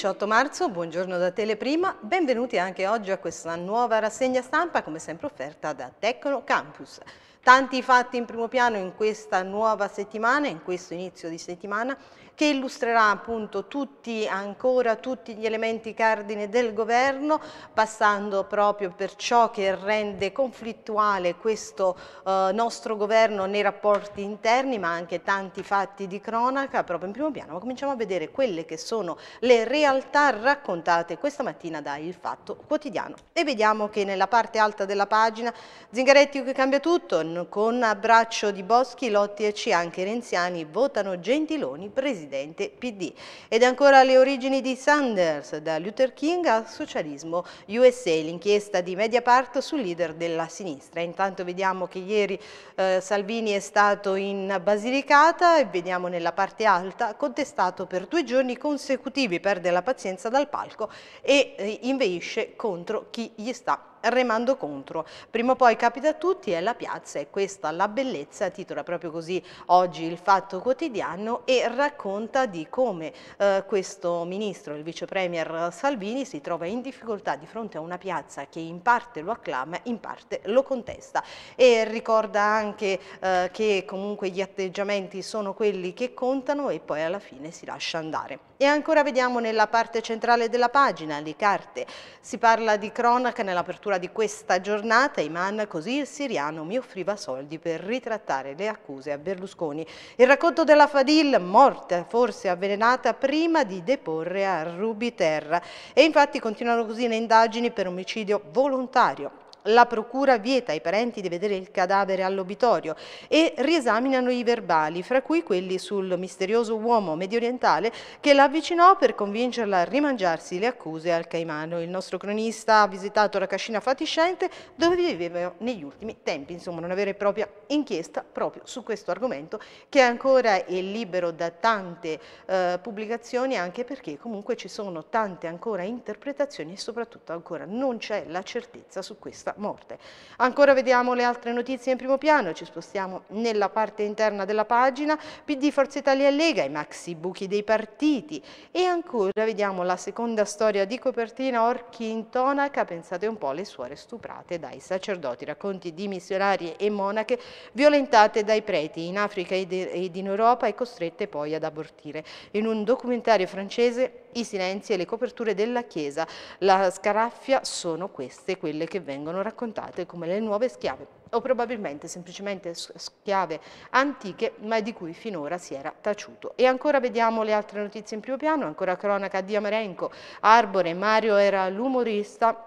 18 marzo, buongiorno da Teleprima, benvenuti anche oggi a questa nuova rassegna stampa come sempre offerta da Tecno Campus. Tanti fatti in primo piano in questa nuova settimana, in questo inizio di settimana che illustrerà appunto tutti, ancora tutti gli elementi cardine del governo, passando proprio per ciò che rende conflittuale questo eh, nostro governo nei rapporti interni, ma anche tanti fatti di cronaca proprio in primo piano. Ma cominciamo a vedere quelle che sono le realtà raccontate questa mattina da Il Fatto Quotidiano. E vediamo che nella parte alta della pagina Zingaretti che cambia tutto, con abbraccio di Boschi, Lotti e C, anche Renziani, votano Gentiloni, presidente presidente PD. Ed ancora le origini di Sanders, da Luther King al socialismo USA, l'inchiesta di Mediapart sul leader della sinistra. Intanto vediamo che ieri eh, Salvini è stato in Basilicata e vediamo nella parte alta, contestato per due giorni consecutivi, perde la pazienza dal palco e eh, inveisce contro chi gli sta remando contro. Prima o poi capita a tutti, è la piazza, è questa la bellezza, titola proprio così oggi il Fatto Quotidiano e racconta di come eh, questo ministro, il vice premier Salvini, si trova in difficoltà di fronte a una piazza che in parte lo acclama, in parte lo contesta e ricorda anche eh, che comunque gli atteggiamenti sono quelli che contano e poi alla fine si lascia andare. E ancora vediamo nella parte centrale della pagina le carte. Si parla di cronaca nell'apertura di questa giornata. Iman, così il siriano, mi offriva soldi per ritrattare le accuse a Berlusconi. Il racconto della Fadil, morta, forse avvelenata, prima di deporre a Rubiterra. E infatti continuano così le indagini per omicidio volontario la procura vieta ai parenti di vedere il cadavere all'obitorio e riesaminano i verbali, fra cui quelli sul misterioso uomo mediorientale che l'avvicinò per convincerla a rimangiarsi le accuse al Caimano. Il nostro cronista ha visitato la cascina fatiscente dove viveva negli ultimi tempi, insomma una vera e propria inchiesta proprio su questo argomento che ancora è libero da tante eh, pubblicazioni anche perché comunque ci sono tante ancora interpretazioni e soprattutto ancora non c'è la certezza su questa stessa morte. Ancora vediamo le altre notizie in primo piano, ci spostiamo nella parte interna della pagina, PD Forza Italia e Lega, i maxi buchi dei partiti e ancora vediamo la seconda storia di copertina Orchi in tonaca, pensate un po' le suore stuprate dai sacerdoti, racconti di missionarie e monache violentate dai preti in Africa ed in Europa e costrette poi ad abortire. In un documentario francese i silenzi e le coperture della chiesa. La scaraffia sono queste, quelle che vengono raccontate come le nuove schiave o probabilmente semplicemente schiave antiche ma di cui finora si era taciuto. E ancora vediamo le altre notizie in primo piano, ancora cronaca di Amarenco, Arbore, Mario era l'umorista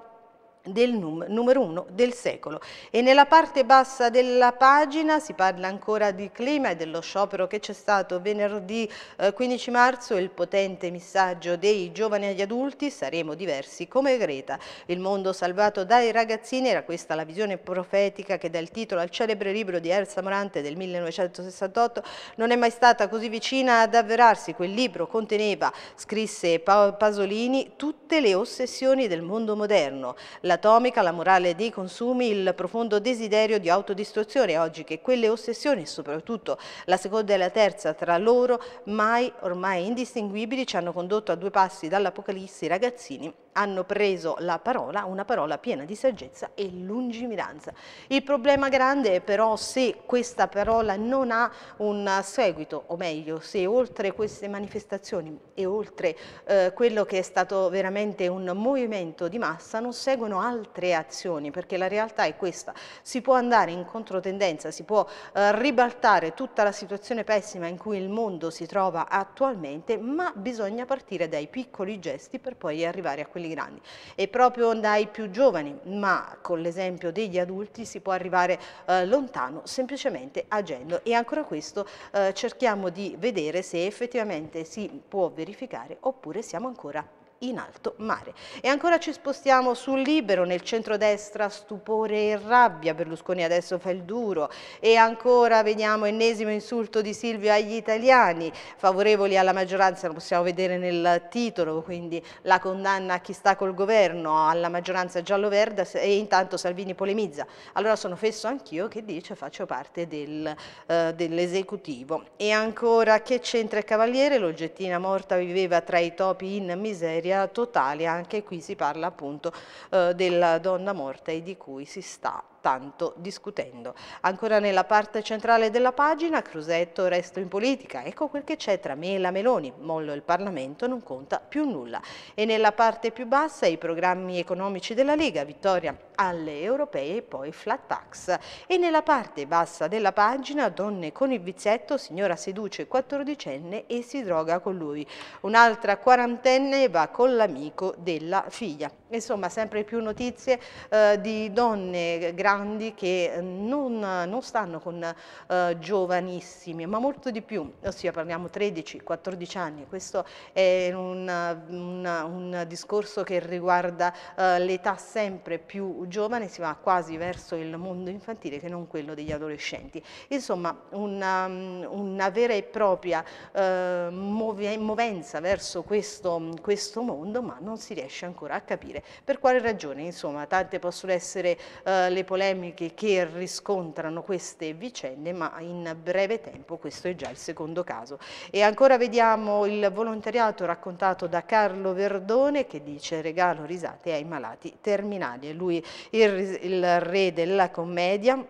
del num numero 1 del secolo e nella parte bassa della pagina si parla ancora di clima e dello sciopero che c'è stato venerdì eh, 15 marzo il potente messaggio dei giovani agli adulti saremo diversi come Greta il mondo salvato dai ragazzini era questa la visione profetica che dà il titolo al celebre libro di Elsa Morante del 1968 non è mai stata così vicina ad avverarsi quel libro conteneva scrisse pa Pasolini tutte le ossessioni del mondo moderno la atomica, la morale dei consumi, il profondo desiderio di autodistruzione oggi che quelle ossessioni, soprattutto la seconda e la terza tra loro, mai ormai indistinguibili, ci hanno condotto a due passi dall'apocalisse i ragazzini hanno preso la parola, una parola piena di saggezza e lungimiranza. Il problema grande è però se questa parola non ha un seguito, o meglio, se oltre queste manifestazioni e oltre eh, quello che è stato veramente un movimento di massa non seguono altre azioni, perché la realtà è questa, si può andare in controtendenza, si può eh, ribaltare tutta la situazione pessima in cui il mondo si trova attualmente, ma bisogna partire dai piccoli gesti per poi arrivare a quelli quelli grandi e proprio dai più giovani, ma con l'esempio degli adulti si può arrivare eh, lontano semplicemente agendo e ancora questo eh, cerchiamo di vedere se effettivamente si può verificare oppure siamo ancora in alto mare. E ancora ci spostiamo sul libero, nel centrodestra stupore e rabbia, Berlusconi adesso fa il duro e ancora vediamo ennesimo insulto di Silvio agli italiani, favorevoli alla maggioranza, lo possiamo vedere nel titolo, quindi la condanna a chi sta col governo, alla maggioranza giallo-verde e intanto Salvini polemizza. Allora sono fesso anch'io che dice faccio parte del, eh, dell'esecutivo. E ancora che c'entra il cavaliere, l'oggettina morta viveva tra i topi in miseria vittoria totale, anche qui si parla appunto eh, della donna morta e di cui si sta tanto discutendo. Ancora nella parte centrale della pagina, Crusetto, resto in politica, ecco quel che c'è tra me e la Meloni, mollo il Parlamento, non conta più nulla. E nella parte più bassa i programmi economici della Lega, vittoria alle europee e poi flat tax. E nella parte bassa della pagina, donne con il vizietto, signora seduce 14enne e si droga con lui. Un'altra quarantenne va con l'amico della figlia. Insomma, sempre più notizie eh, di donne eh, grazie grandi che eh, non, non stanno con eh, giovanissimi, ma molto di più, ossia parliamo 13-14 anni. Questo è un, un, un discorso che riguarda eh, l'età sempre più giovane, si va quasi verso il mondo infantile che non quello degli adolescenti. Insomma, una, um, una vera e propria eh, movenza verso questo, questo mondo, ma non si riesce ancora a capire per quale ragione, insomma, tante possono essere eh, le polemiche polemiche che riscontrano queste vicende, ma in breve tempo questo è già il secondo caso. E ancora vediamo il volontariato raccontato da Carlo Verdone che dice regalo risate ai malati terminali. È lui il, il re della commedia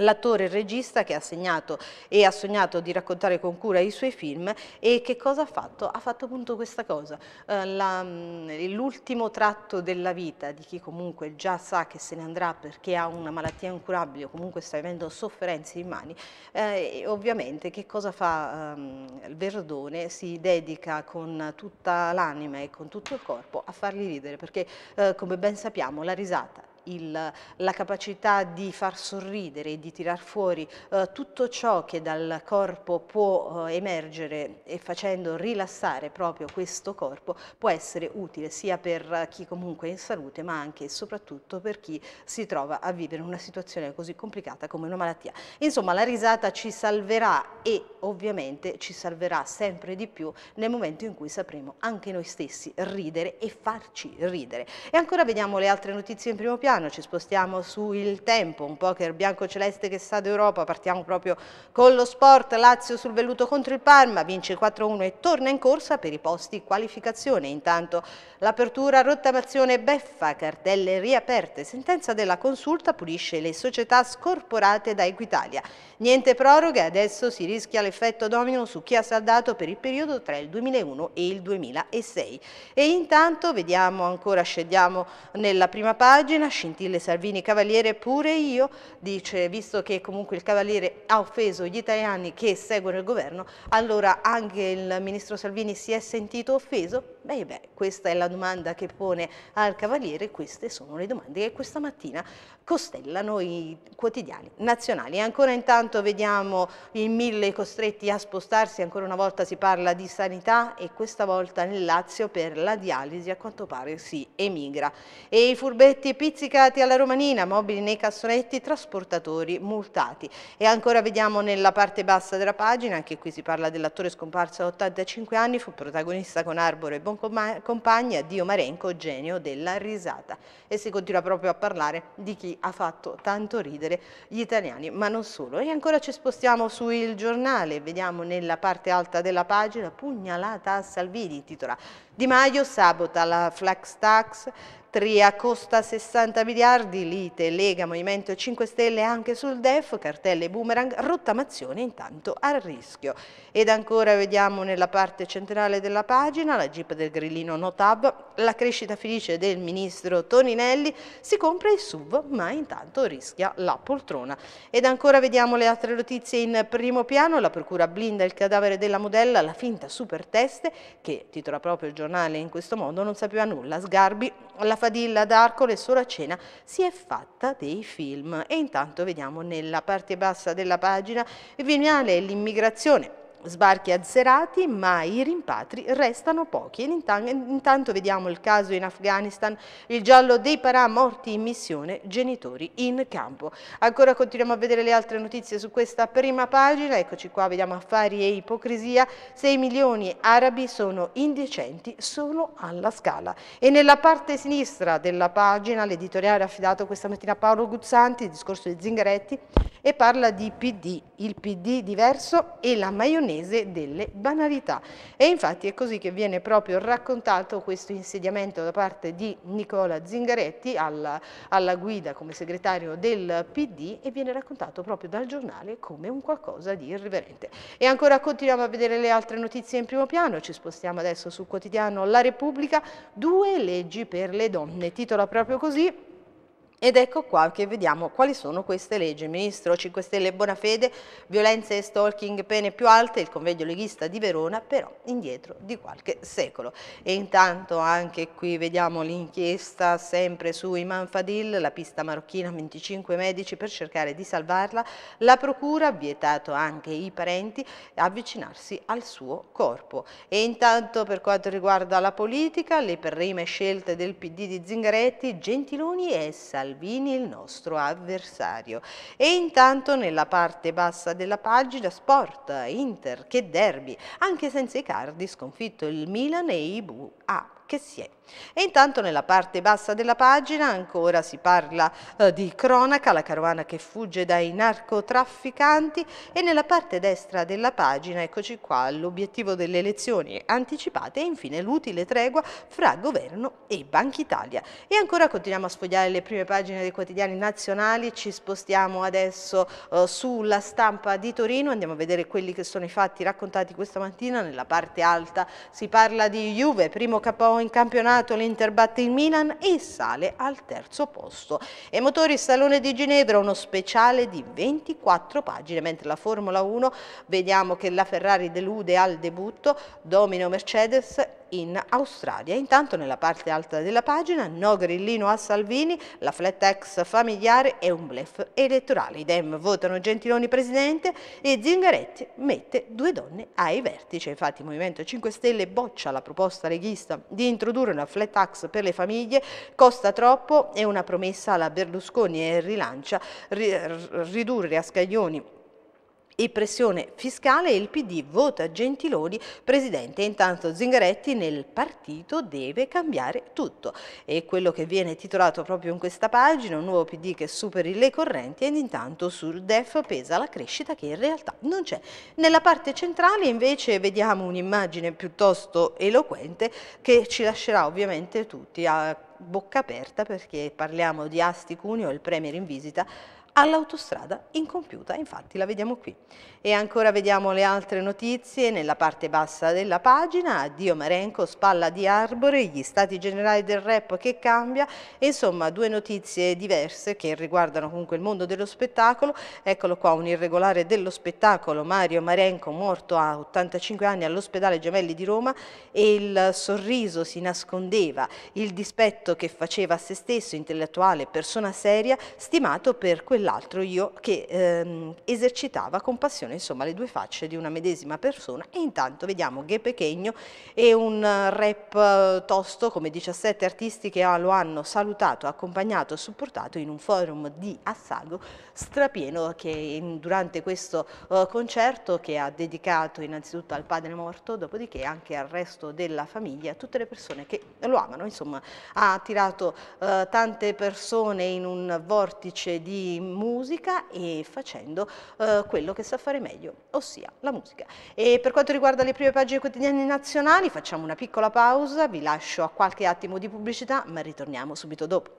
l'attore e il regista che ha segnato e ha sognato di raccontare con cura i suoi film e che cosa ha fatto? Ha fatto appunto questa cosa, eh, mm, l'ultimo tratto della vita di chi comunque già sa che se ne andrà perché ha una malattia incurabile o comunque sta vivendo sofferenze in mani, eh, ovviamente che cosa fa eh, Verdone? Si dedica con tutta l'anima e con tutto il corpo a fargli ridere perché eh, come ben sappiamo la risata il, la capacità di far sorridere e di tirar fuori eh, tutto ciò che dal corpo può eh, emergere e facendo rilassare proprio questo corpo può essere utile sia per chi comunque è in salute ma anche e soprattutto per chi si trova a vivere una situazione così complicata come una malattia. Insomma la risata ci salverà e ovviamente ci salverà sempre di più nel momento in cui sapremo anche noi stessi ridere e farci ridere. E ancora vediamo le altre notizie in primo piano italiano, ci spostiamo sul Tempo, un poker bianco-celeste che sta d'Europa, partiamo proprio con lo sport, Lazio sul velluto contro il Parma, vince 4-1 e torna in corsa per i posti qualificazione, intanto l'apertura, rottamazione, beffa, cartelle riaperte, sentenza della consulta pulisce le società scorporate da Equitalia, niente proroghe, adesso si rischia l'effetto domino su chi ha saldato per il periodo tra il 2001 e il 2006 e intanto vediamo ancora, scendiamo nella prima pagina, scintille Salvini Cavaliere, pure io, dice, visto che comunque il Cavaliere ha offeso gli italiani che seguono il governo, allora anche il ministro Salvini si è sentito offeso? Beh, beh questa è la domanda che pone al Cavaliere, queste sono le domande che questa mattina costellano i quotidiani nazionali. E ancora intanto vediamo i mille costretti a spostarsi, ancora una volta si parla di sanità e questa volta nel Lazio per la dialisi a quanto pare si emigra. E i furbetti pizzicati alla Romanina, mobili nei cassonetti, trasportatori multati. E ancora vediamo nella parte bassa della pagina, anche qui si parla dell'attore scomparso a 85 anni, fu protagonista con Arbore e Boncompagni, Dio Marenco, genio della risata. E si continua proprio a parlare di chi ha fatto tanto ridere gli italiani, ma non solo. E ancora ci spostiamo sul Giornale, vediamo nella parte alta della pagina, pugnalata a Salvini, titola Di Maio sabota la flex tax, Tria costa 60 miliardi, lite, Lega, Movimento 5 Stelle anche sul DEF, cartelle boomerang, rottamazione intanto a rischio. Ed ancora vediamo nella parte centrale della pagina la jeep del grillino Notab, la crescita felice del ministro Toninelli, si compra il SUV ma intanto rischia la poltrona. Ed ancora vediamo le altre notizie in primo piano, la procura blinda il cadavere della modella, la finta super teste che titola proprio il giornale in questo modo, non sapeva nulla, Sgarbi, la Fadilla d'Arco le cena si è fatta dei film e intanto vediamo nella parte bassa della pagina Vignale e l'immigrazione Sbarchi azzerati, ma i rimpatri restano pochi. Intanto, intanto vediamo il caso in Afghanistan, il giallo dei parà morti in missione, genitori in campo. Ancora continuiamo a vedere le altre notizie su questa prima pagina. Eccoci qua, vediamo affari e ipocrisia. 6 milioni arabi sono indecenti, sono alla scala. E nella parte sinistra della pagina, l'editoriale affidato questa mattina a Paolo Guzzanti, il discorso di Zingaretti, e parla di PD, il PD diverso e la maionese milanese delle banalità. E infatti è così che viene proprio raccontato questo insediamento da parte di Nicola Zingaretti alla, alla guida come segretario del PD e viene raccontato proprio dal giornale come un qualcosa di irriverente. E ancora continuiamo a vedere le altre notizie in primo piano, ci spostiamo adesso sul quotidiano La Repubblica, due leggi per le donne, titola proprio così ed ecco qua che vediamo quali sono queste leggi. ministro 5 Stelle Bonafede, violenze e stalking, pene più alte, il convegno leghista di Verona, però indietro di qualche secolo. E intanto anche qui vediamo l'inchiesta sempre su Iman Fadil, la pista marocchina, 25 medici per cercare di salvarla. La procura ha vietato anche i parenti avvicinarsi al suo corpo. E intanto per quanto riguarda la politica, le prime scelte del PD di Zingaretti, Gentiloni e Salvini. Salvini il nostro avversario. E intanto nella parte bassa della pagina sport, Inter, che derby, anche senza i cardi sconfitto il Milan e i A ah, che si è e intanto nella parte bassa della pagina ancora si parla eh, di cronaca, la carovana che fugge dai narcotrafficanti e nella parte destra della pagina, eccoci qua, l'obiettivo delle elezioni anticipate e infine l'utile tregua fra governo e Banca Italia. E ancora continuiamo a sfogliare le prime pagine dei quotidiani nazionali, ci spostiamo adesso eh, sulla stampa di Torino, andiamo a vedere quelli che sono i fatti raccontati questa mattina, nella parte alta si parla di Juve, primo capo in campionato, campionato l'Inter batte il Milan e sale al terzo posto. E motori Salone di Ginevra, uno speciale di 24 pagine, mentre la Formula 1 vediamo che la Ferrari delude al debutto, domino Mercedes in Australia. Intanto nella parte alta della pagina, no grillino a Salvini, la flat tax familiare è un blef elettorale. I Dem votano Gentiloni presidente e Zingaretti mette due donne ai vertici. Infatti il Movimento 5 Stelle boccia la proposta leghista di introdurre una flat tax per le famiglie, costa troppo, è una promessa alla Berlusconi e rilancia ridurre a scaglioni e pressione fiscale, il PD vota Gentiloni presidente. Intanto Zingaretti nel partito deve cambiare tutto. E quello che viene titolato proprio in questa pagina, un nuovo PD che superi le correnti ed intanto sul DEF pesa la crescita che in realtà non c'è. Nella parte centrale invece vediamo un'immagine piuttosto eloquente che ci lascerà ovviamente tutti a bocca aperta perché parliamo di Asti Cuneo, il Premier in visita all'autostrada incompiuta, infatti la vediamo qui. E ancora vediamo le altre notizie nella parte bassa della pagina, addio Marenco, spalla di Arbore, gli stati generali del rap che cambia, insomma due notizie diverse che riguardano comunque il mondo dello spettacolo, eccolo qua un irregolare dello spettacolo, Mario Marenco morto a 85 anni all'ospedale Gemelli di Roma e il sorriso si nascondeva, il dispetto che faceva a se stesso, intellettuale, persona seria, stimato per quel dell'altro io che ehm, esercitava con passione insomma, le due facce di una medesima persona e intanto vediamo Ghe Pechegno e un eh, rap eh, tosto come 17 artisti che lo hanno salutato, accompagnato supportato in un forum di Assago strapieno che in, durante questo uh, concerto che ha dedicato innanzitutto al padre morto, dopodiché anche al resto della famiglia, a tutte le persone che lo amano, insomma ha attirato uh, tante persone in un vortice di musica e facendo eh, quello che sa fare meglio, ossia la musica. E per quanto riguarda le prime pagine quotidiane nazionali facciamo una piccola pausa, vi lascio a qualche attimo di pubblicità ma ritorniamo subito dopo.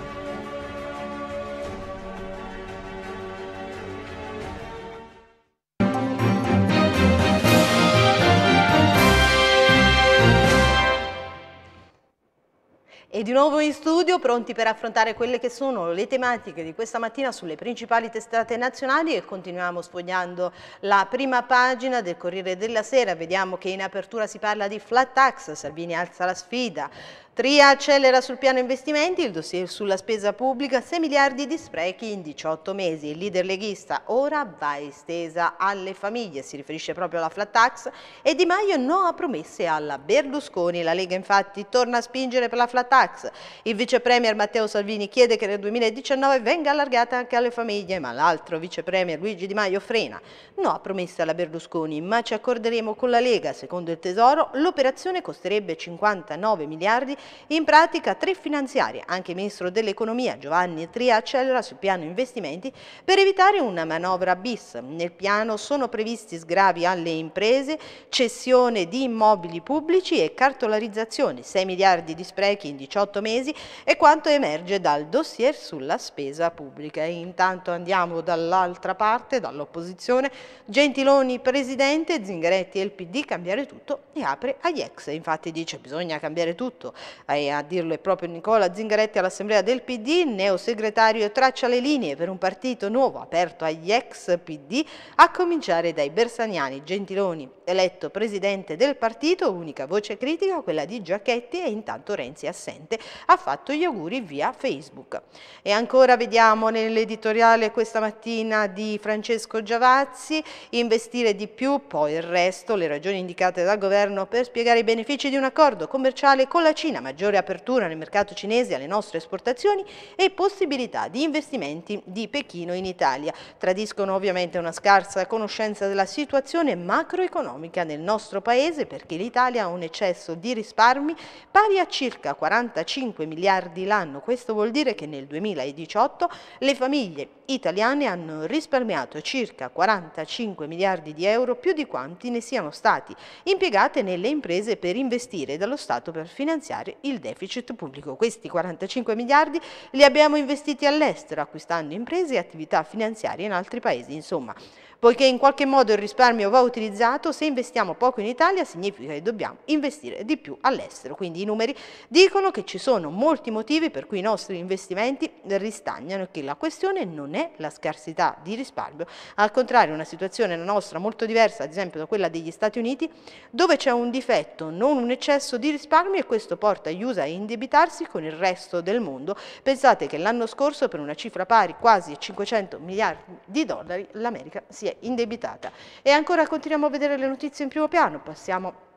E di nuovo in studio, pronti per affrontare quelle che sono le tematiche di questa mattina sulle principali testate nazionali e continuiamo sfogliando la prima pagina del Corriere della Sera. Vediamo che in apertura si parla di flat tax, Salvini alza la sfida, Tria accelera sul piano investimenti il dossier sulla spesa pubblica, 6 miliardi di sprechi in 18 mesi. Il leader leghista ora va estesa alle famiglie, si riferisce proprio alla flat tax e Di Maio no a promesse alla Berlusconi. La Lega infatti torna a spingere per la flat tax. Il vice premier Matteo Salvini chiede che nel 2019 venga allargata anche alle famiglie, ma l'altro vice premier Luigi Di Maio frena. No a promesse alla Berlusconi, ma ci accorderemo con la Lega. Secondo il Tesoro l'operazione costerebbe 59 miliardi in pratica tre finanziarie, anche il ministro dell'economia Giovanni Tria, accelera sul piano investimenti per evitare una manovra bis. Nel piano sono previsti sgravi alle imprese, cessione di immobili pubblici e cartolarizzazione, 6 miliardi di sprechi in 18 mesi e quanto emerge dal dossier sulla spesa pubblica. Intanto andiamo dall'altra parte, dall'opposizione. Gentiloni presidente, Zingaretti e il PD cambiare tutto e apre agli ex. Infatti dice bisogna cambiare tutto. Eh, a dirlo è proprio Nicola Zingaretti all'Assemblea del PD, neo segretario traccia le linee per un partito nuovo aperto agli ex PD, a cominciare dai Bersaniani Gentiloni, eletto presidente del partito, unica voce critica quella di Giacchetti e intanto Renzi assente, ha fatto gli auguri via Facebook. E ancora vediamo nell'editoriale questa mattina di Francesco Giavazzi, investire di più, poi il resto, le ragioni indicate dal governo per spiegare i benefici di un accordo commerciale con la Cina maggiore apertura nel mercato cinese alle nostre esportazioni e possibilità di investimenti di Pechino in Italia. Tradiscono ovviamente una scarsa conoscenza della situazione macroeconomica nel nostro paese perché l'Italia ha un eccesso di risparmi pari a circa 45 miliardi l'anno. Questo vuol dire che nel 2018 le famiglie italiane hanno risparmiato circa 45 miliardi di euro più di quanti ne siano stati impiegate nelle imprese per investire dallo Stato per finanziare il deficit pubblico. Questi 45 miliardi li abbiamo investiti all'estero acquistando imprese e attività finanziarie in altri paesi. Insomma, poiché in qualche modo il risparmio va utilizzato, se investiamo poco in Italia significa che dobbiamo investire di più all'estero. Quindi i numeri dicono che ci sono molti motivi per cui i nostri investimenti ristagnano e che la questione non è la scarsità di risparmio, al contrario una situazione la nostra molto diversa ad esempio da quella degli Stati Uniti dove c'è un difetto, non un eccesso di risparmio e questo porta gli USA a indebitarsi con il resto del mondo. Pensate che l'anno scorso per una cifra pari quasi 500 miliardi di dollari l'America si è indebitata. E ancora continuiamo a vedere le notizie in primo piano, passiamo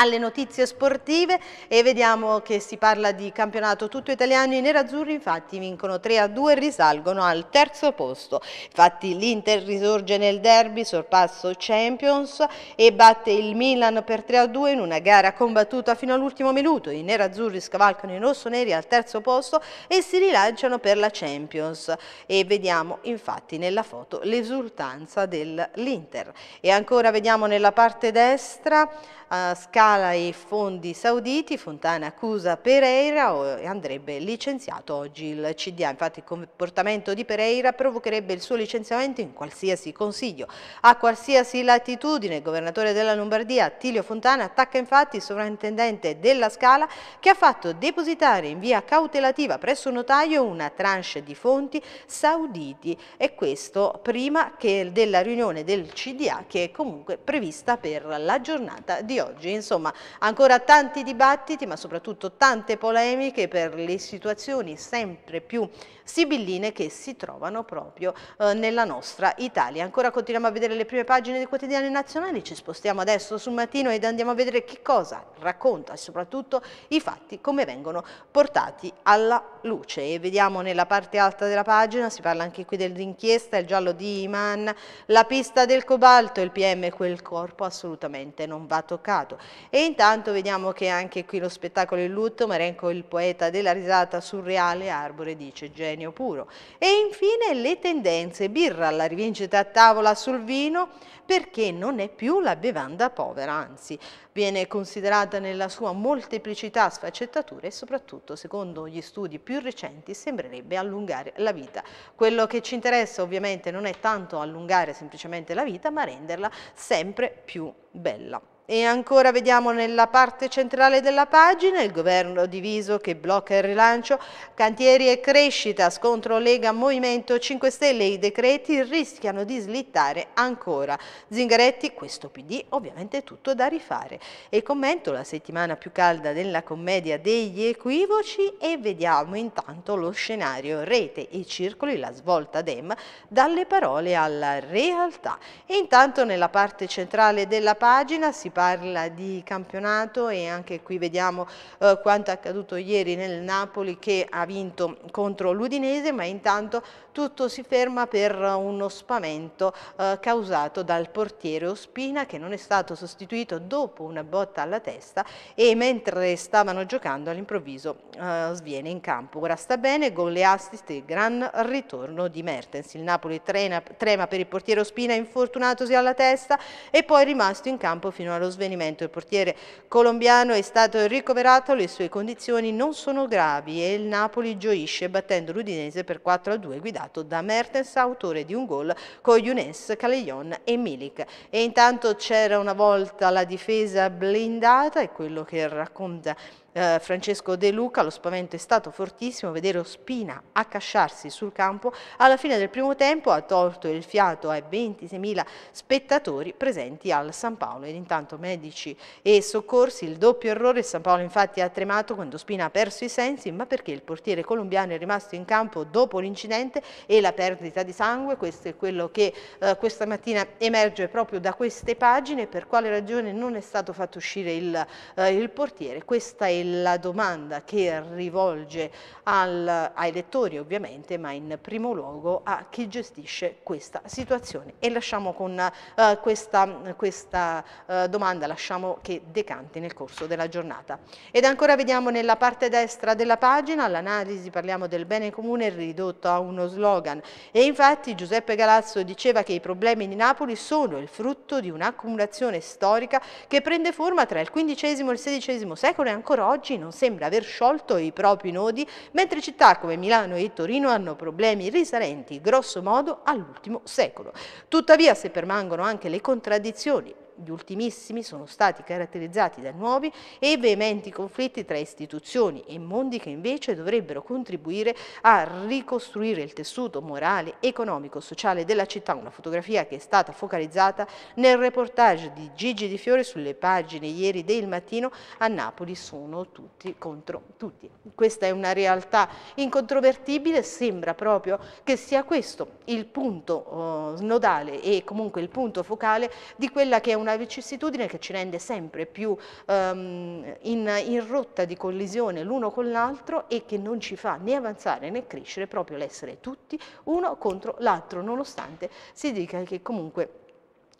alle notizie sportive e vediamo che si parla di campionato tutto italiano. I nerazzurri infatti vincono 3-2 a e risalgono al terzo posto. Infatti l'Inter risorge nel derby, sorpasso Champions e batte il Milan per 3-2 a in una gara combattuta fino all'ultimo minuto. I nerazzurri scavalcano i rossoneri al terzo posto e si rilanciano per la Champions. E vediamo infatti nella foto l'esultanza dell'Inter. E ancora vediamo nella parte destra uh, scala i fondi sauditi, Fontana accusa Pereira o, e andrebbe licenziato oggi il CDA. Infatti il comportamento di Pereira provocherebbe il suo licenziamento in qualsiasi consiglio. A qualsiasi latitudine il governatore della Lombardia Attilio Fontana attacca infatti il sovrintendente della Scala che ha fatto depositare in via cautelativa presso un notaio una tranche di fonti sauditi e questo prima della riunione del CDA che è comunque prevista per la giornata di oggi oggi. Insomma, ancora tanti dibattiti, ma soprattutto tante polemiche per le situazioni sempre più sibilline che si trovano proprio eh, nella nostra Italia. Ancora continuiamo a vedere le prime pagine dei quotidiani nazionali, ci spostiamo adesso sul mattino ed andiamo a vedere che cosa racconta e soprattutto i fatti come vengono portati alla luce. E vediamo nella parte alta della pagina, si parla anche qui dell'inchiesta, il giallo di Iman, la pista del cobalto, il PM quel corpo assolutamente non va toccato. E intanto vediamo che anche qui lo spettacolo è lutto, Marenco il poeta della risata surreale, Arbore dice genio genio puro. E infine le tendenze, birra alla rivincita a tavola sul vino perché non è più la bevanda povera, anzi viene considerata nella sua molteplicità, sfaccettature e soprattutto secondo gli studi più recenti sembrerebbe allungare la vita. Quello che ci interessa ovviamente non è tanto allungare semplicemente la vita ma renderla sempre più bella. E ancora vediamo nella parte centrale della pagina il governo diviso che blocca il rilancio, cantieri e crescita, scontro Lega Movimento 5 Stelle, i decreti rischiano di slittare ancora. Zingaretti, questo PD ovviamente tutto da rifare. E commento la settimana più calda della commedia degli equivoci e vediamo intanto lo scenario rete e circoli, la svolta Dem, dalle parole alla realtà. E intanto nella parte centrale della pagina si parla parla di campionato e anche qui vediamo eh, quanto è accaduto ieri nel Napoli che ha vinto contro l'Udinese ma intanto tutto si ferma per uno spavento eh, causato dal portiere Ospina che non è stato sostituito dopo una botta alla testa e mentre stavano giocando all'improvviso eh, sviene in campo. Ora sta bene, con le assist e gran ritorno di Mertens. Il Napoli trena, trema per il portiere Ospina infortunatosi alla testa e poi rimasto in campo fino allo svenimento. Il portiere colombiano è stato ricoverato, le sue condizioni non sono gravi e il Napoli gioisce battendo l'Udinese per 4-2 guidato realizzato da Mertens, autore di un gol con Younes, Calejon e Milik. E intanto c'era una volta la difesa blindata, è quello che racconta eh, Francesco De Luca, lo spavento è stato fortissimo, vedere Ospina accasciarsi sul campo alla fine del primo tempo ha tolto il fiato ai 26.000 spettatori presenti al San Paolo ed intanto medici e soccorsi, il doppio errore, il San Paolo infatti ha tremato quando Ospina ha perso i sensi ma perché il portiere colombiano è rimasto in campo dopo l'incidente e la perdita di sangue, questo è quello che eh, questa mattina emerge proprio da queste pagine, per quale ragione non è stato fatto uscire il, eh, il portiere, questa è la domanda che rivolge al, ai lettori ovviamente, ma in primo luogo a chi gestisce questa situazione. E lasciamo con eh, questa, questa eh, domanda, lasciamo che decanti nel corso della giornata. Ed ancora vediamo nella parte destra della pagina, l'analisi parliamo del bene comune ridotto a uno slogan. E infatti Giuseppe Galazzo diceva che i problemi di Napoli sono il frutto di un'accumulazione storica che prende forma tra il XV e il XVI secolo e ancora oggi non sembra aver sciolto i propri nodi, mentre città come Milano e Torino hanno problemi risalenti grosso modo all'ultimo secolo. Tuttavia, se permangono anche le contraddizioni gli ultimissimi sono stati caratterizzati da nuovi e veementi conflitti tra istituzioni e mondi che invece dovrebbero contribuire a ricostruire il tessuto morale, economico, sociale della città, una fotografia che è stata focalizzata nel reportage di Gigi Di Fiore sulle pagine ieri del mattino a Napoli sono tutti contro tutti. Questa è una realtà incontrovertibile, sembra proprio che sia questo il punto eh, nodale e comunque il punto focale di quella che è una una vicissitudine che ci rende sempre più um, in, in rotta di collisione l'uno con l'altro e che non ci fa né avanzare né crescere proprio l'essere tutti uno contro l'altro, nonostante si dica che comunque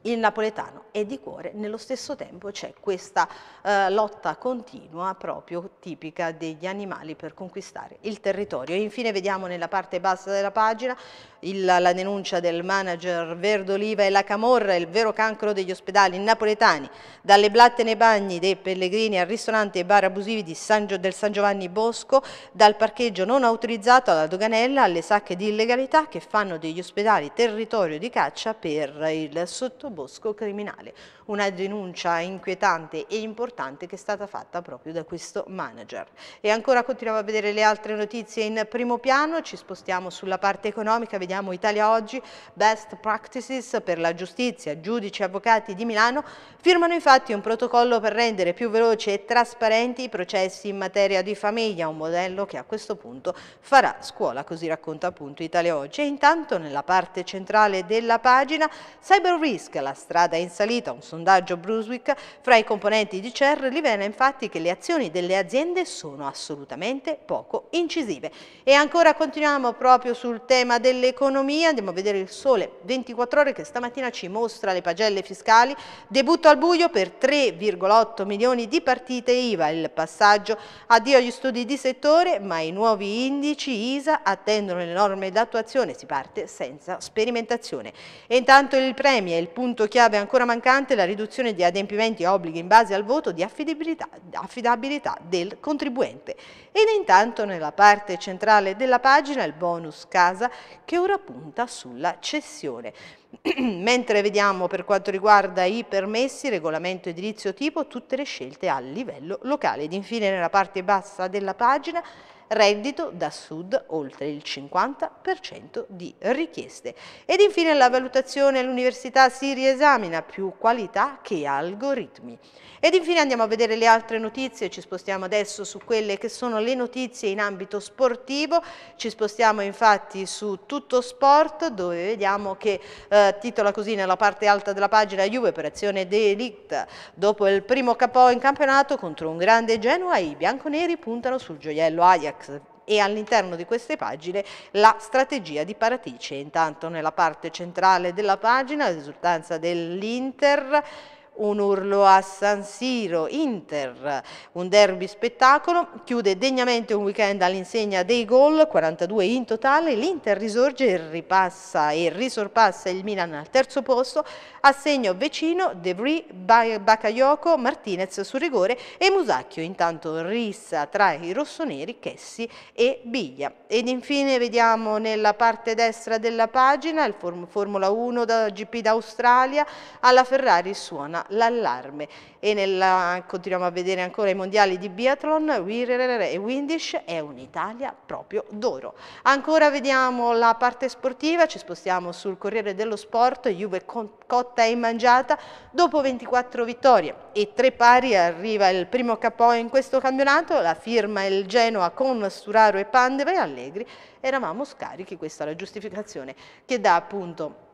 il napoletano è di cuore, nello stesso tempo c'è questa eh, lotta continua proprio tipica degli animali per conquistare il territorio. E infine vediamo nella parte bassa della pagina il, la denuncia del manager Verdoliva e la Camorra, il vero cancro degli ospedali napoletani, dalle blatte nei bagni dei pellegrini al ristorante e bar abusivi San del San Giovanni Bosco, dal parcheggio non autorizzato alla doganella alle sacche di illegalità che fanno degli ospedali territorio di caccia per il sottomarino bosco criminale una denuncia inquietante e importante che è stata fatta proprio da questo manager. E ancora continuiamo a vedere le altre notizie in primo piano, ci spostiamo sulla parte economica, vediamo Italia Oggi, Best Practices per la giustizia, giudici e avvocati di Milano firmano infatti un protocollo per rendere più veloci e trasparenti i processi in materia di famiglia, un modello che a questo punto farà scuola, così racconta appunto Italia Oggi. E intanto nella parte centrale della pagina Cyber Risk, la strada in salita, un sondaggio sondaggio Brunswick, fra i componenti di CER rivela infatti che le azioni delle aziende sono assolutamente poco incisive. E ancora continuiamo proprio sul tema dell'economia, andiamo a vedere il sole 24 ore che stamattina ci mostra le pagelle fiscali, debutto al buio per 3,8 milioni di partite IVA, il passaggio addio agli studi di settore, ma i nuovi indici ISA attendono le norme d'attuazione, si parte senza sperimentazione. E intanto il premio è il punto chiave ancora mancante, la riduzione di adempimenti e obblighi in base al voto di affidabilità, del contribuente. Ed intanto nella parte centrale della pagina il bonus casa che ora punta sulla cessione. Mentre vediamo per quanto riguarda i permessi, regolamento edilizio tipo, tutte le scelte a livello locale. Ed infine nella parte bassa della pagina reddito da sud oltre il 50% di richieste. Ed infine la valutazione all'università si riesamina più qualità che algoritmi. Ed infine andiamo a vedere le altre notizie, ci spostiamo adesso su quelle che sono le notizie in ambito sportivo, ci spostiamo infatti su tutto sport dove vediamo che eh, titola così nella parte alta della pagina Juve per azione d'elite, dopo il primo capo in campionato contro un grande Genoa i bianconeri puntano sul gioiello Ajax. Tax e all'interno di queste pagine la strategia di Paratice. Intanto nella parte centrale della pagina, la risultanza dell'Inter, un urlo a San Siro, Inter, un derby spettacolo, chiude degnamente un weekend all'insegna dei gol, 42 in totale, l'Inter risorge e ripassa e risorpassa il Milan al terzo posto, assegno vicino De Vries, Bakayoko, Martinez su rigore e Musacchio intanto rissa tra i rossoneri, Chessi e Biglia. Ed infine vediamo nella parte destra della pagina il Formula 1 da GP d'Australia, alla Ferrari suona l'allarme e nella, continuiamo a vedere ancora i mondiali di biathlon e Windish è un'Italia proprio d'oro. Ancora vediamo la parte sportiva, ci spostiamo sul Corriere dello Sport, Juve cotta e mangiata, dopo 24 vittorie e tre pari arriva il primo KO in questo campionato, la firma il Genoa con Sturaro e Pandeve e Allegri, eravamo scarichi, questa è la giustificazione che dà appunto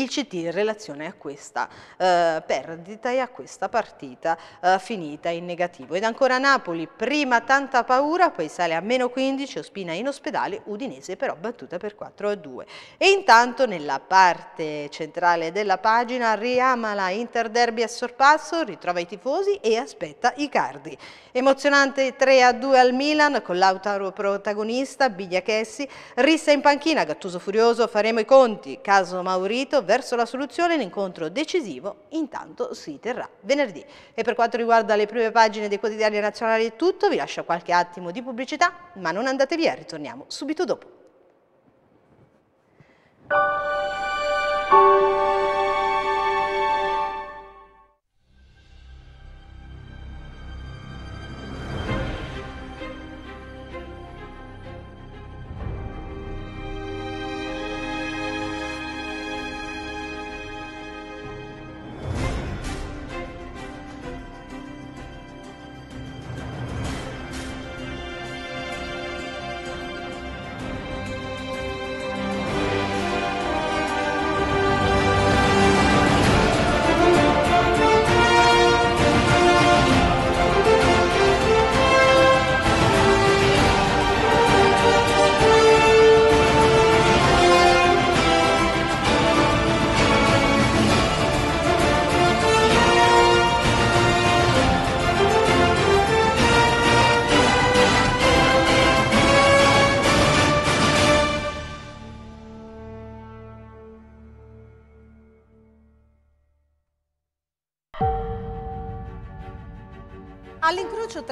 il CT in relazione a questa eh, perdita e a questa partita eh, finita in negativo. Ed ancora Napoli, prima tanta paura, poi sale a meno 15, Ospina in ospedale, Udinese però battuta per 4 a 2. E intanto nella parte centrale della pagina riama riamala Interderby a sorpasso, ritrova i tifosi e aspetta i cardi. Emozionante 3 a 2 al Milan con Lautaro protagonista, Bigliachessi, rissa in panchina, Gattuso furioso, faremo i conti, caso Maurito, verso la soluzione l'incontro decisivo intanto si terrà venerdì. E per quanto riguarda le prime pagine dei quotidiani nazionali è tutto, vi lascio qualche attimo di pubblicità, ma non andate via, ritorniamo subito dopo.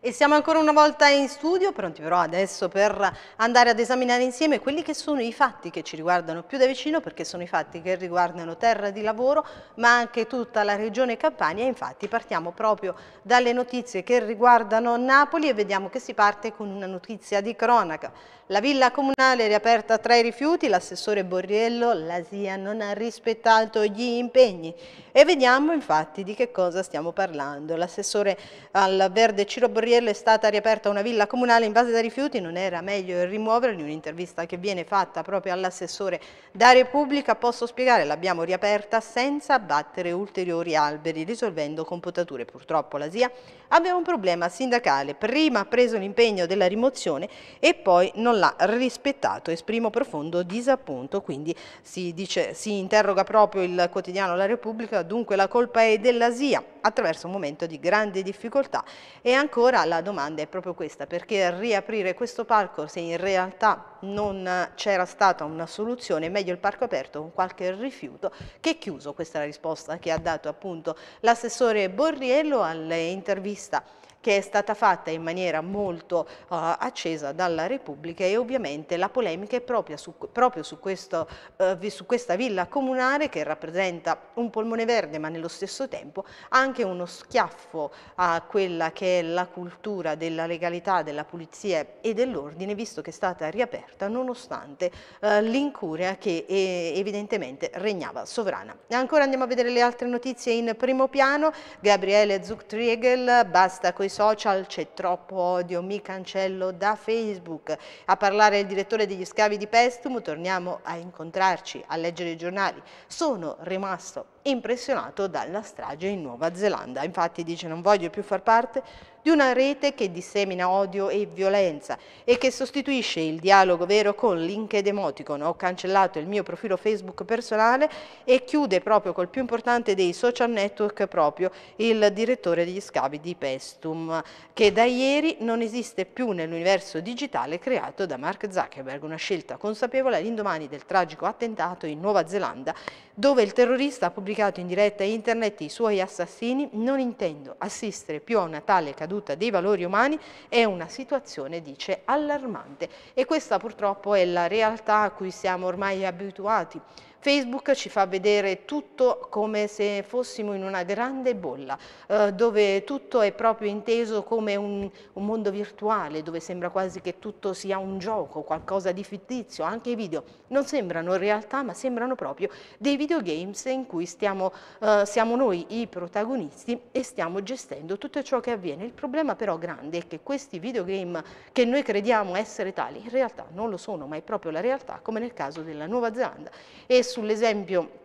E siamo ancora una volta in studio, pronti però adesso per andare ad esaminare insieme quelli che sono i fatti che ci riguardano più da vicino, perché sono i fatti che riguardano terra di lavoro, ma anche tutta la regione Campania. Infatti partiamo proprio dalle notizie che riguardano Napoli e vediamo che si parte con una notizia di cronaca. La villa comunale è riaperta tra i rifiuti, l'assessore Borriello, l'ASIA non ha rispettato gli impegni. E vediamo infatti di che cosa stiamo parlando. L'assessore al verde Ciro Borriello Gabriello è stata riaperta una villa comunale in base da rifiuti, non era meglio in Un'intervista che viene fatta proprio all'assessore da Repubblica, posso spiegare, l'abbiamo riaperta senza abbattere ulteriori alberi, risolvendo con Purtroppo la SIA aveva un problema sindacale, prima ha preso l'impegno della rimozione e poi non l'ha rispettato, esprimo profondo disappunto, quindi si, dice, si interroga proprio il quotidiano La Repubblica, dunque la colpa è della SIA attraverso un momento di grande difficoltà e ancora allora la domanda è proprio questa, perché riaprire questo parco se in realtà non c'era stata una soluzione, meglio il parco aperto con qualche rifiuto che chiuso, questa è la risposta che ha dato appunto l'assessore Borriello all'intervista che è stata fatta in maniera molto uh, accesa dalla Repubblica e ovviamente la polemica è proprio su, proprio su, questo, uh, su questa villa comunale che rappresenta un polmone verde ma nello stesso tempo anche uno schiaffo a quella che è la cultura della legalità, della pulizia e dell'ordine visto che è stata riaperta nonostante uh, l'incuria che eh, evidentemente regnava sovrana. Ancora andiamo a vedere le altre notizie in primo piano, Gabriele Zuchtriegel, basta questo social c'è troppo odio, mi cancello da Facebook. A parlare il direttore degli scavi di Pestum, torniamo a incontrarci, a leggere i giornali. Sono rimasto impressionato dalla strage in Nuova Zelanda. Infatti dice non voglio più far parte di una rete che dissemina odio e violenza e che sostituisce il dialogo vero con link ed emoticon. Ho cancellato il mio profilo Facebook personale e chiude proprio col più importante dei social network proprio il direttore degli scavi di Pestum che da ieri non esiste più nell'universo digitale creato da Mark Zuckerberg. Una scelta consapevole all'indomani del tragico attentato in Nuova Zelanda dove il terrorista ha pubblicato in diretta internet i suoi assassini, non intendo assistere più a una tale caduta dei valori umani, è una situazione, dice, allarmante. E questa purtroppo è la realtà a cui siamo ormai abituati. Facebook ci fa vedere tutto come se fossimo in una grande bolla, eh, dove tutto è proprio inteso come un, un, mondo virtuale, dove sembra quasi che tutto sia un gioco, qualcosa di fittizio, anche i video non sembrano realtà ma sembrano proprio dei videogames in cui stiamo, eh, siamo noi i protagonisti e stiamo gestendo tutto ciò che avviene. Il problema però grande è che questi videogame che noi crediamo essere tali in realtà non lo sono, ma è proprio la realtà come nel caso della Nuova Zelanda. E sull'esempio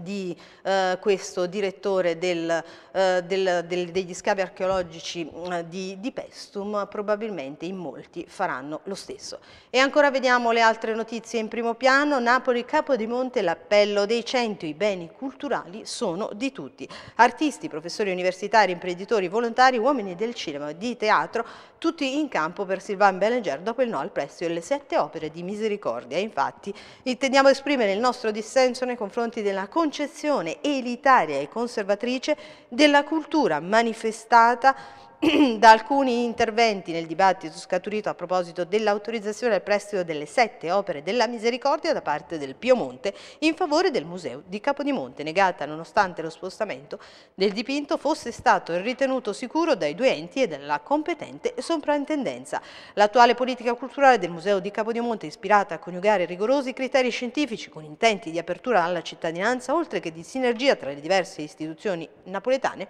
di eh, questo direttore del, eh, del, del, degli scavi archeologici eh, di, di, Pestum, probabilmente in molti faranno lo stesso. E ancora vediamo le altre notizie in primo piano, Napoli, Capodimonte, l'appello dei cento, i beni culturali sono di tutti. Artisti, professori universitari, imprenditori, volontari, uomini del cinema, e di teatro, tutti in campo per Silvan Belenger dopo il no al prestito delle sette opere di misericordia. Infatti intendiamo esprimere il nostro dissenso nei confronti della concezione elitaria e conservatrice della cultura manifestata da alcuni interventi nel dibattito scaturito a proposito dell'autorizzazione al prestito delle sette opere della misericordia da parte del Piemonte in favore del museo di Capodimonte, negata nonostante lo spostamento del dipinto fosse stato ritenuto sicuro dai due enti e dalla competente soprintendenza. L'attuale politica culturale del museo di Capodimonte ispirata a coniugare rigorosi criteri scientifici con intenti di apertura alla cittadinanza, oltre che di sinergia tra le diverse istituzioni napoletane,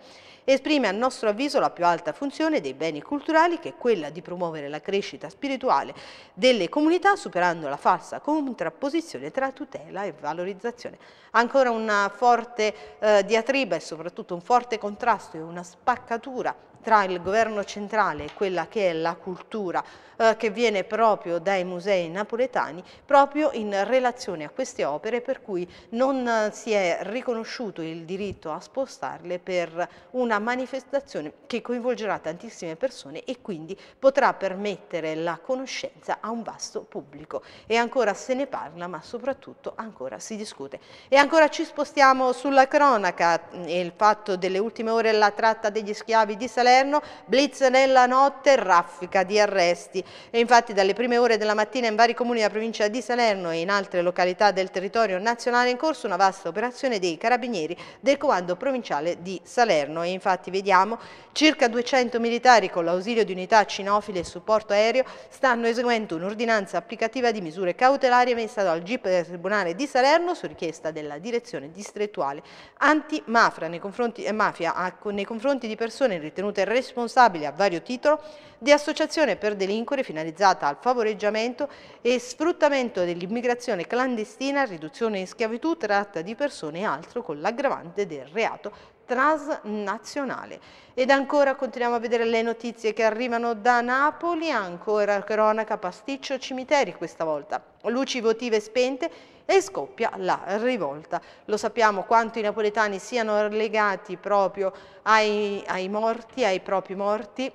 esprime a nostro avviso la più alta funzione funzione dei beni culturali che è quella di promuovere la crescita spirituale delle comunità superando la falsa contrapposizione tra tutela e valorizzazione. Ancora una forte eh, diatriba e soprattutto un forte contrasto e una spaccatura tra il governo centrale e quella che è la cultura eh, che viene proprio dai musei napoletani, proprio in relazione a queste opere per cui non eh, si è riconosciuto il diritto a spostarle per una manifestazione che coinvolgerà tantissime persone e quindi potrà permettere la conoscenza a un vasto pubblico. E ancora se ne parla, ma soprattutto ancora si discute. E ancora ci spostiamo sulla cronaca, il fatto delle ultime ore la tratta degli schiavi di Salerno Salerno, blitz nella notte, raffica di arresti. E infatti dalle prime ore della mattina in vari comuni della provincia di Salerno e in altre località del territorio nazionale è in corso una vasta operazione dei carabinieri del comando provinciale di Salerno. E infatti vediamo circa 200 militari con l'ausilio di unità cinofile e supporto aereo stanno eseguendo un'ordinanza applicativa di misure cautelari emessa dal GIP del Tribunale di Salerno su richiesta della direzione distrettuale antimafia nei confronti, eh, mafia, nei confronti di persone ritenute responsabile a vario titolo di associazione per delinquere finalizzata al favoreggiamento e sfruttamento dell'immigrazione clandestina, riduzione in schiavitù, tratta di persone e altro con l'aggravante del reato transnazionale. Ed ancora continuiamo a vedere le notizie che arrivano da Napoli, ancora cronaca pasticcio cimiteri questa volta. Luci votive spente e scoppia la rivolta. Lo sappiamo quanto i napoletani siano legati proprio ai, ai morti, ai propri morti,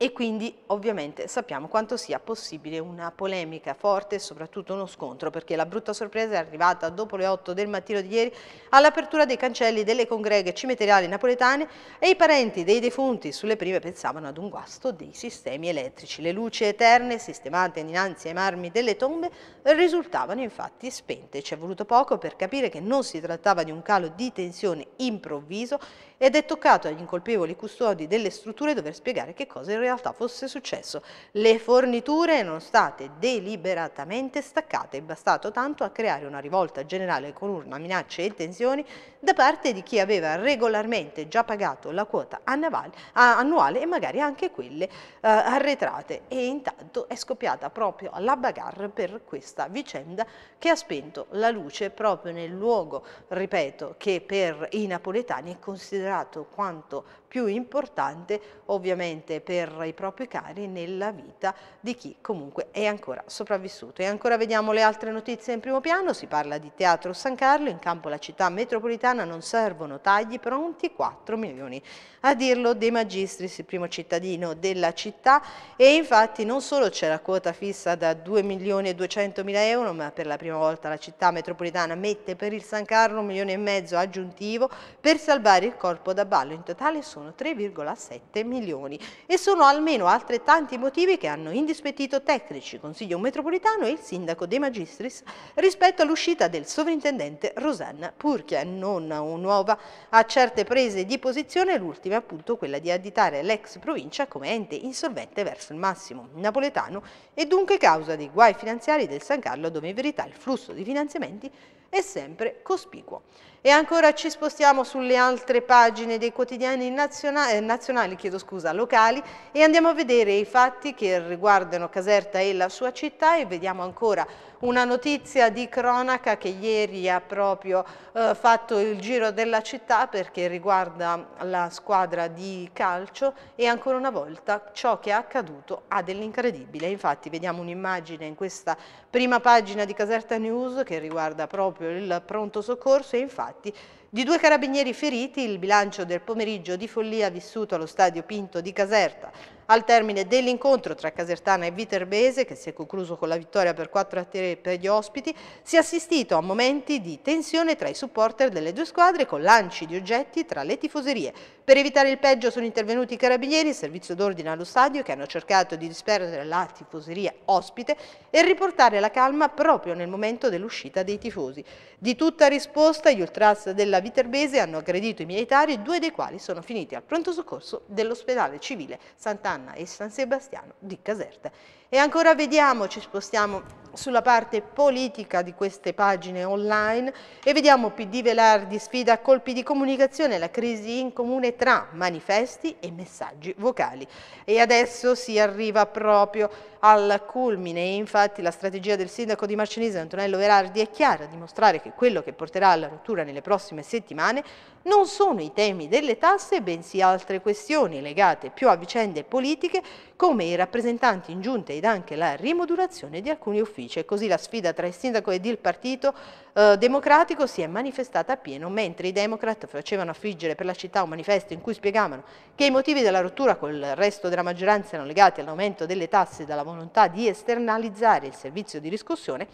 e quindi ovviamente sappiamo quanto sia possibile una polemica forte e soprattutto uno scontro perché la brutta sorpresa è arrivata dopo le 8 del mattino di ieri all'apertura dei cancelli delle congreghe cimiteriali napoletane e i parenti dei defunti sulle prime pensavano ad un guasto dei sistemi elettrici. Le luci eterne sistemate dinanzi ai marmi delle tombe risultavano infatti spente. Ci è voluto poco per capire che non si trattava di un calo di tensione improvviso ed è toccato agli incolpevoli custodi delle strutture dover spiegare che cosa in realtà realtà fosse successo. Le forniture erano state deliberatamente staccate, è bastato tanto a creare una rivolta generale con urna, minacce e tensioni da parte di chi aveva regolarmente già pagato la quota annuale e magari anche quelle eh, arretrate. E intanto è scoppiata proprio la bagarre per questa vicenda che ha spento la luce proprio nel luogo, ripeto, che per i napoletani è considerato quanto più importante ovviamente per i propri cari nella vita di chi comunque è ancora sopravvissuto. E ancora vediamo le altre notizie in primo piano, si parla di Teatro San Carlo, in campo la città metropolitana non servono tagli pronti, 4 milioni. A dirlo De Magistris, il primo cittadino della città e infatti non solo c'è la quota fissa da 2 milioni e 200 mila euro, ma per la prima volta la città metropolitana mette per il San Carlo un milione e mezzo aggiuntivo per salvare il corpo da ballo, in totale sono sono 3,7 milioni e sono almeno altrettanti i motivi che hanno indispettito tecnici, Consiglio metropolitano e il sindaco De Magistris rispetto all'uscita del sovrintendente Rosanna Purchia, non nuova a certe prese di posizione, l'ultima appunto quella di additare l'ex provincia come ente insolvente verso il massimo napoletano e dunque causa dei guai finanziari del San Carlo dove in verità il flusso di finanziamenti è sempre cospicuo. E ancora ci spostiamo sulle altre pagine dei quotidiani nazionali, eh, nazionali scusa, locali e andiamo a vedere i fatti che riguardano Caserta e la sua città e vediamo ancora una notizia di cronaca che ieri ha proprio eh, fatto il giro della città perché riguarda la squadra di calcio e ancora una volta ciò che è accaduto ha dell'incredibile. Infatti vediamo un'immagine in questa prima pagina di Caserta News che riguarda proprio il pronto soccorso e infatti di due carabinieri feriti, il bilancio del pomeriggio di follia vissuto allo stadio Pinto di Caserta. Al termine dell'incontro tra Casertana e Viterbese, che si è concluso con la vittoria per 4-3 a per gli ospiti, si è assistito a momenti di tensione tra i supporter delle due squadre con lanci di oggetti tra le tifoserie. Per evitare il peggio sono intervenuti i carabinieri, il servizio d'ordine allo stadio, che hanno cercato di disperdere la tifoseria ospite e riportare la calma proprio nel momento dell'uscita dei tifosi. Di tutta risposta, gli ultras della della Viterbese hanno aggredito i militari, due dei quali sono finiti al pronto soccorso dell'ospedale civile Sant'Anna e San Sebastiano di Caserta. E ancora vediamo, ci spostiamo sulla parte politica di queste pagine online e vediamo PD Velardi sfida a colpi di comunicazione la crisi in comune tra manifesti e messaggi vocali. E adesso si arriva proprio al culmine, infatti la strategia del sindaco di Marcenise Antonello Velardi è chiara, dimostrare che quello che porterà alla rottura nelle prossime settimane non sono i temi delle tasse, bensì altre questioni legate più a vicende politiche come i rappresentanti in giunta ed anche la rimodulazione di alcuni uffici. E così la sfida tra il sindaco ed il partito eh, democratico si è manifestata a pieno, mentre i democrat facevano affliggere per la città un manifesto in cui spiegavano che i motivi della rottura col resto della maggioranza erano legati all'aumento delle tasse e dalla volontà di esternalizzare il servizio di riscossione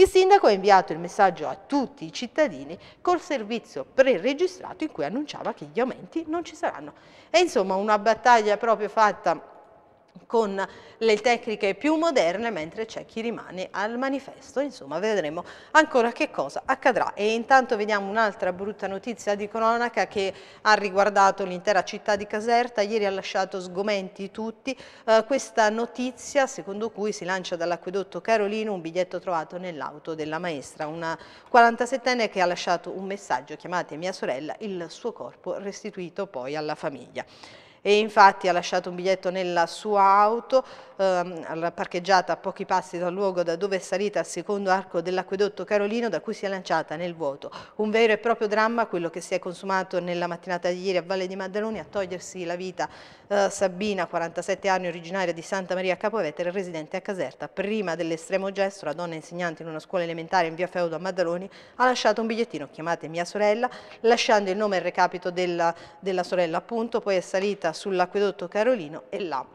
il sindaco ha inviato il messaggio a tutti i cittadini col servizio preregistrato in cui annunciava che gli aumenti non ci saranno. È insomma una battaglia proprio fatta con le tecniche più moderne, mentre c'è chi rimane al manifesto, insomma vedremo ancora che cosa accadrà. E intanto vediamo un'altra brutta notizia di cronaca che ha riguardato l'intera città di Caserta, ieri ha lasciato sgomenti tutti, eh, questa notizia secondo cui si lancia dall'acquedotto Carolino un biglietto trovato nell'auto della maestra, una 47enne che ha lasciato un messaggio, chiamate mia sorella, il suo corpo restituito poi alla famiglia e infatti ha lasciato un biglietto nella sua auto ehm, parcheggiata a pochi passi dal luogo da dove è salita al secondo arco dell'acquedotto Carolino da cui si è lanciata nel vuoto. Un vero e proprio dramma quello che si è consumato nella mattinata di ieri a Valle di Maddaloni a togliersi la vita eh, Sabina, 47 anni, originaria di Santa Maria Capovetere, residente a Caserta. Prima dell'estremo gesto la donna insegnante in una scuola elementare in via Feudo a Maddaloni ha lasciato un bigliettino, chiamate mia sorella, lasciando il nome e il recapito della, della sorella appunto, poi è salita sull'acquedotto Carolino e là,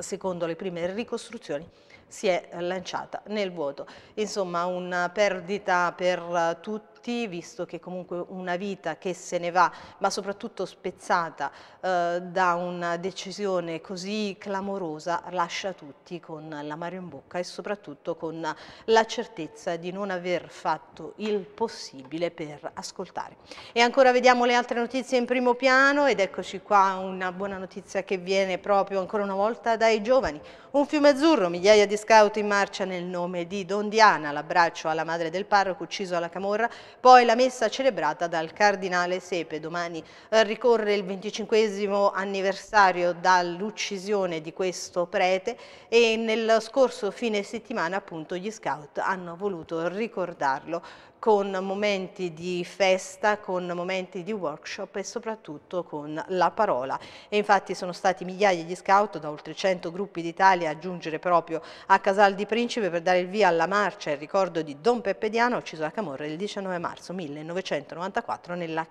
secondo le prime ricostruzioni, si è lanciata nel vuoto. Insomma una perdita per tutti tutti, visto che comunque una vita che se ne va, ma soprattutto spezzata eh, da una decisione così clamorosa, lascia tutti con l'amaro in bocca e soprattutto con la certezza di non aver fatto il possibile per ascoltare. E ancora vediamo le altre notizie in primo piano ed eccoci qua una buona notizia che viene proprio ancora una volta dai giovani. Un fiume azzurro, migliaia di scout in marcia nel nome di Don Diana, l'abbraccio alla madre del parroco ucciso alla Camorra poi la messa celebrata dal Cardinale Sepe, domani eh, ricorre il 25 anniversario dall'uccisione di questo prete e nel scorso fine settimana appunto gli scout hanno voluto ricordarlo con momenti di festa, con momenti di workshop e soprattutto con la parola. E infatti sono stati migliaia gli scout da oltre 100 gruppi d'Italia a giungere proprio a Casal di Principe per dare il via alla marcia in ricordo di Don Peppe Diano ucciso da Camorra il 19 marzo 1994 nella,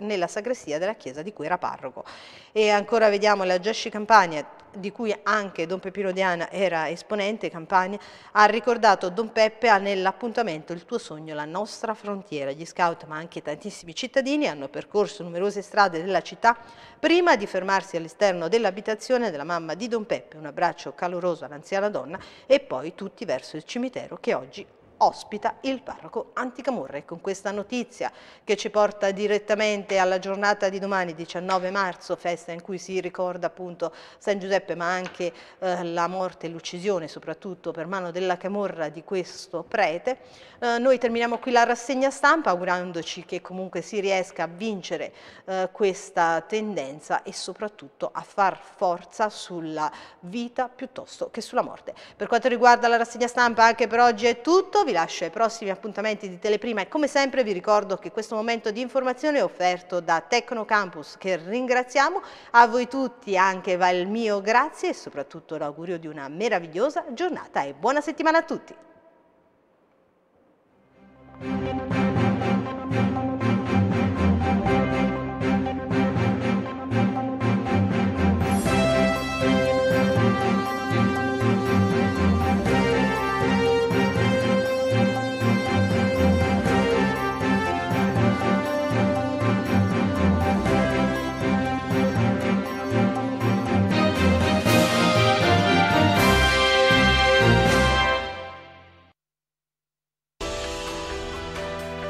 nella sagrestia della chiesa di cui era parroco. E ancora vediamo la Gesci Campania di cui anche Don Peppino Diana era esponente, Campania, ha ricordato Don Peppe nell'appuntamento Il tuo sogno, la nostra frontiera. Gli scout, ma anche tantissimi cittadini, hanno percorso numerose strade della città prima di fermarsi all'esterno dell'abitazione della mamma di Don Peppe. Un abbraccio caloroso all'anziana donna e poi tutti verso il cimitero che oggi ospita il parroco Anticamorra e con questa notizia che ci porta direttamente alla giornata di domani 19 marzo, festa in cui si ricorda appunto San Giuseppe ma anche eh, la morte e l'uccisione soprattutto per mano della Camorra di questo prete, eh, noi terminiamo qui la rassegna stampa augurandoci che comunque si riesca a vincere eh, questa tendenza e soprattutto a far forza sulla vita piuttosto che sulla morte. Per quanto riguarda la rassegna stampa anche per oggi è tutto, vi lascio ai prossimi appuntamenti di Teleprima e come sempre vi ricordo che questo momento di informazione è offerto da Tecnocampus che ringraziamo, a voi tutti anche va il mio grazie e soprattutto l'augurio di una meravigliosa giornata e buona settimana a tutti.